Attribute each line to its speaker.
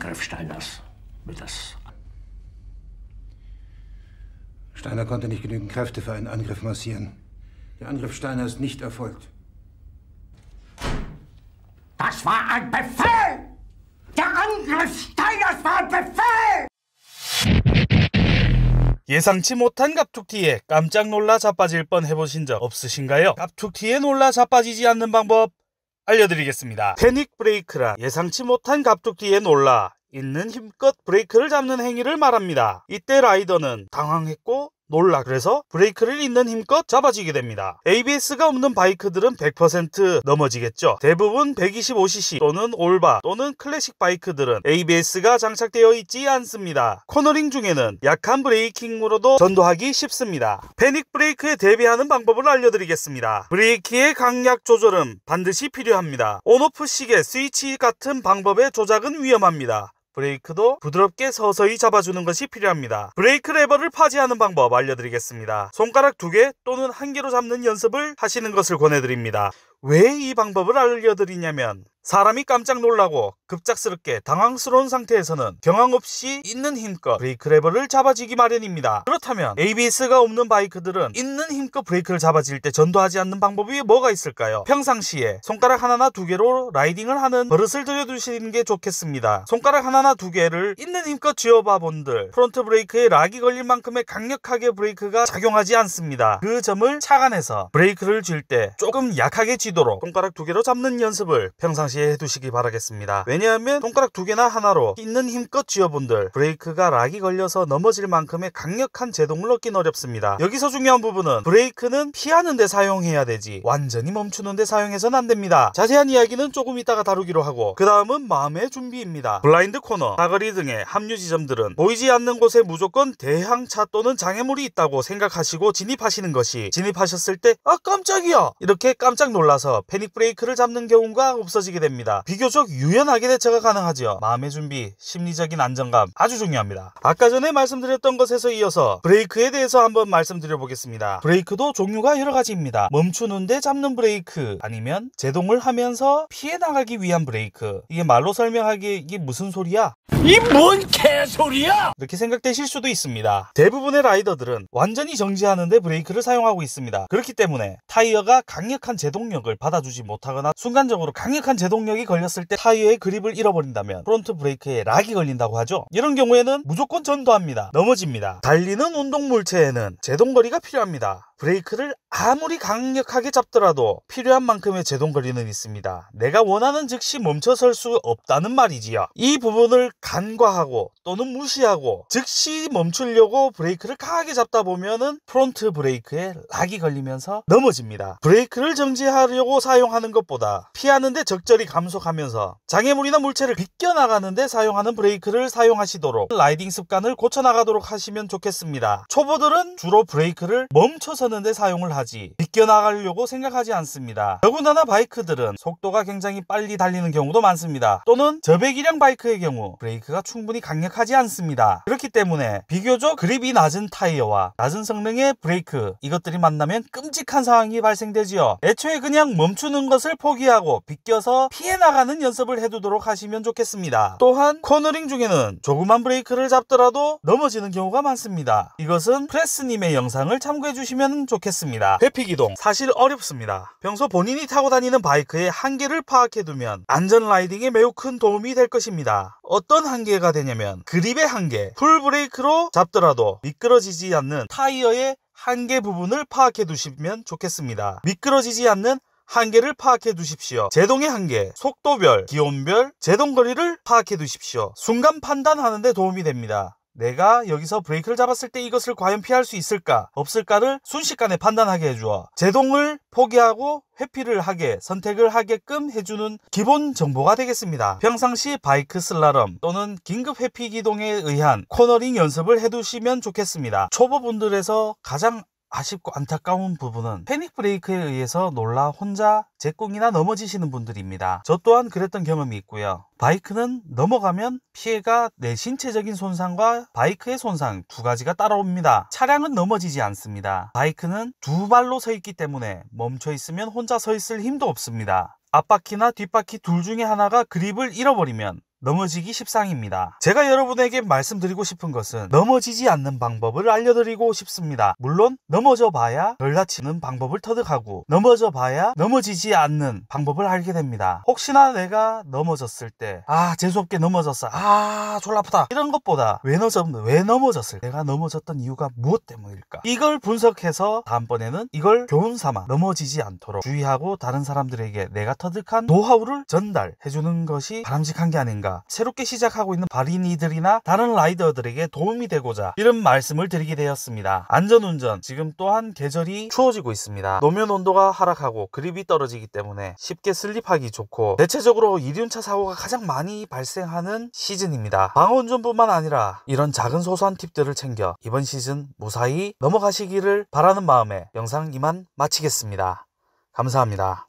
Speaker 1: Greif Steiners mit das. Steiner konnte nicht genügend Kräfte für einen Angriff massieren. Der Angriff Steiner ist nicht erfolgt. Das war ein Befehl! Der Angriff Steiners war ein Befehl! 예상치 못한 갑툭튀에 깜짝 놀라 자빠질 뻔 해보신 적 없으신가요? 갑툭튀에 놀라 자빠지지 않는 방법 알려드리겠습니다. 패닉 브레이크란 예상치 못한 갑툭튀에 놀라 있는 힘껏 브레이크를 잡는 행위를 말합니다. 이때 라이더는 당황했고 놀라 그래서 브레이크를 있는 힘껏 잡아주게 됩니다. ABS가 없는 바이크들은 100% 넘어지겠죠. 대부분 125cc 또는 올바 또는 클래식 바이크들은 ABS가 장착되어 있지 않습니다. 코너링 중에는 약한 브레이킹으로도 전도하기 쉽습니다. 패닉 브레이크에 대비하는 방법을 알려드리겠습니다. 브레이크의 강약 조절은 반드시 필요합니다. 온오프식의 스위치 같은 방법의 조작은 위험합니다. 브레이크도 부드럽게 서서히 잡아주는 것이 필요합니다. 브레이크 레버를 파지하는 방법 알려드리겠습니다. 손가락 두 개 또는 한 개로 잡는 연습을 하시는 것을 권해드립니다. 왜이 방법을 알려드리냐면 사람이 깜짝 놀라고 급작스럽게 당황스러운 상태에서는 경황 없이 있는 힘껏 브레이크 레버를 잡아지기 마련입니다. 그렇다면 ABS가 없는 바이크들은 있는 힘껏 브레이크를 잡아질 때 전도하지 않는 방법이 뭐가 있을까요? 평상시에 손가락 하나나 두 개로 라이딩을 하는 버릇을 들여두시는 게 좋겠습니다. 손가락 하나나 두 개를 있는 힘껏 쥐어봐 본들 프론트 브레이크에 락이 걸릴 만큼의 강력하게 브레이크가 작용하지 않습니다. 그 점을 착안해서 브레이크를 쥘 때 조금 약하게 쥐 튀도록 손가락 두 개로 잡는 연습을 평상시에 해두시기 바라겠습니다. 왜냐하면 손가락 두 개나 하나로 있는 힘껏 쥐어본들 브레이크가 락이 걸려서 넘어질 만큼의 강력한 제동을 얻긴 어렵습니다. 여기서 중요한 부분은 브레이크는 피하는데 사용해야 되지 완전히 멈추는데 사용해서는 안 됩니다. 자세한 이야기는 조금 이따가 다루기로 하고 그 다음은 마음의 준비입니다. 블라인드 코너, 사거리 등의 합류 지점들은 보이지 않는 곳에 무조건 대항차 또는 장애물이 있다고 생각하시고 진입하시는 것이 진입하셨을 때 아 깜짝이야 이렇게 깜짝 놀라서 따라서 패닉 브레이크를 잡는 경우가 없어지게 됩니다. 비교적 유연하게 대처가 가능하지요. 마음의 준비, 심리적인 안정감 아주 중요합니다. 아까 전에 말씀드렸던 것에서 이어서 브레이크에 대해서 한번 말씀드려 보겠습니다. 브레이크도 종류가 여러 가지입니다. 멈추는데 잡는 브레이크 아니면 제동을 하면서 피해 나가기 위한 브레이크 이게 말로 설명하기 이게 무슨 소리야? 이 뭔 개소리야! 이렇게 생각되실 수도 있습니다. 대부분의 라이더들은 완전히 정지하는데 브레이크를 사용하고 있습니다. 그렇기 때문에 타이어가 강력한 제동력을 제동력을 받아주지 못하거나 순간적으로 강력한 제동력이 걸렸을 때 타이어의 그립을 잃어버린다면 프론트 브레이크에 락이 걸린다고 하죠. 이런 경우에는 무조건 전도합니다. 넘어집니다. 달리는 운동 물체에는 제동거리가 필요합니다. 브레이크를 아무리 강력하게 잡더라도 필요한 만큼의 제동거리는 있습니다. 내가 원하는 즉시 멈춰설 수 없다는 말이지요. 이 부분을 간과하고 또는 무시하고 즉시 멈추려고 브레이크를 강하게 잡다 보면은 프론트 브레이크에 락이 걸리면서 넘어집니다. 브레이크를 정지하려고 사용하는 것보다 피하는데 적절히 감속하면서 장애물이나 물체를 비껴나가는데 사용하는 브레이크를 사용하시도록 라이딩 습관을 고쳐나가도록 하시면 좋겠습니다. 초보들은 주로 브레이크를 멈춰서 쓰는데 사용을 하지 비껴나가려고 생각하지 않습니다. 더군다나 바이크들은 속도가 굉장히 빨리 달리는 경우도 많습니다. 또는 저배기량 바이크의 경우 브레이크가 충분히 강력하지 않습니다. 그렇기 때문에 비교적 그립이 낮은 타이어와 낮은 성능의 브레이크 이것들이 만나면 끔찍한 상황이 발생되지요. 애초에 그냥 멈추는 것을 포기하고 비껴서 피해나가는 연습을 해두도록 하시면 좋겠습니다. 또한 코너링 중에는 조그만 브레이크를 잡더라도 넘어지는 경우가 많습니다. 이것은 프레스님의 영상을 참고해 주시면 좋겠습니다. 회피기동 사실 어렵습니다. 평소 본인이 타고 다니는 바이크의 한계를 파악해두면 안전 라이딩에 매우 큰 도움이 될 것입니다. 어떤 한계가 되냐면 그립의 한계, 풀브레이크로 잡더라도 미끄러지지 않는 타이어의 한계 부분을 파악해 두시면 좋겠습니다. 미끄러지지 않는 한계를 파악해 두십시오. 제동의 한계, 속도별, 기온별, 제동 거리를 파악해 두십시오. 순간 판단하는 데 도움이 됩니다. 내가 여기서 브레이크를 잡았을 때 이것을 과연 피할 수 있을까 없을까를 순식간에 판단하게 해주어 제동을 포기하고 회피를 하게 선택을 하게끔 해주는 기본 정보가 되겠습니다. 평상시 바이크 슬라럼 또는 긴급 회피 기동에 의한 코너링 연습을 해두시면 좋겠습니다. 초보분들에서 가장 아쉽고 안타까운 부분은 패닉 브레이크에 의해서 놀라 혼자 제공이나 넘어지시는 분들입니다. 저 또한 그랬던 경험이 있고요. 바이크는 넘어가면 피해가 내 신체적인 손상과 바이크의 손상 두 가지가 따라옵니다. 차량은 넘어지지 않습니다. 바이크는 두 발로 서 있기 때문에 멈춰 있으면 혼자 서 있을 힘도 없습니다. 앞바퀴나 뒷바퀴 둘 중에 하나가 그립을 잃어버리면 넘어지기 십상입니다. 제가 여러분에게 말씀드리고 싶은 것은 넘어지지 않는 방법을 알려드리고 싶습니다. 물론 넘어져 봐야 덜 다치는 방법을 터득하고 넘어져 봐야 넘어지지 않는 방법을 알게 됩니다. 혹시나 내가 넘어졌을 때 아 재수없게 넘어졌어 아 졸라 프다 이런 것보다 왜, 넘어졌, 왜 넘어졌을 내가 넘어졌던 이유가 무엇 때문일까 이걸 분석해서 다음번에는 이걸 교훈 삼아 넘어지지 않도록 주의하고 다른 사람들에게 내가 터득한 노하우를 전달해주는 것이 바람직한 게 아닌가 않을까 새롭게 시작하고 있는 바리니들이나 다른 라이더들에게 도움이 되고자 이런 말씀을 드리게 되었습니다. 안전운전 지금 또한 계절이 추워지고 있습니다. 노면 온도가 하락하고 그립이 떨어지기 때문에 쉽게 슬립하기 좋고 대체적으로 이륜차 사고가 가장 많이 발생하는 시즌입니다. 방어운전뿐만 아니라 이런 작은 소소한 팁들을 챙겨 이번 시즌 무사히 넘어가시기를 바라는 마음에 영상 이만 마치겠습니다. 감사합니다.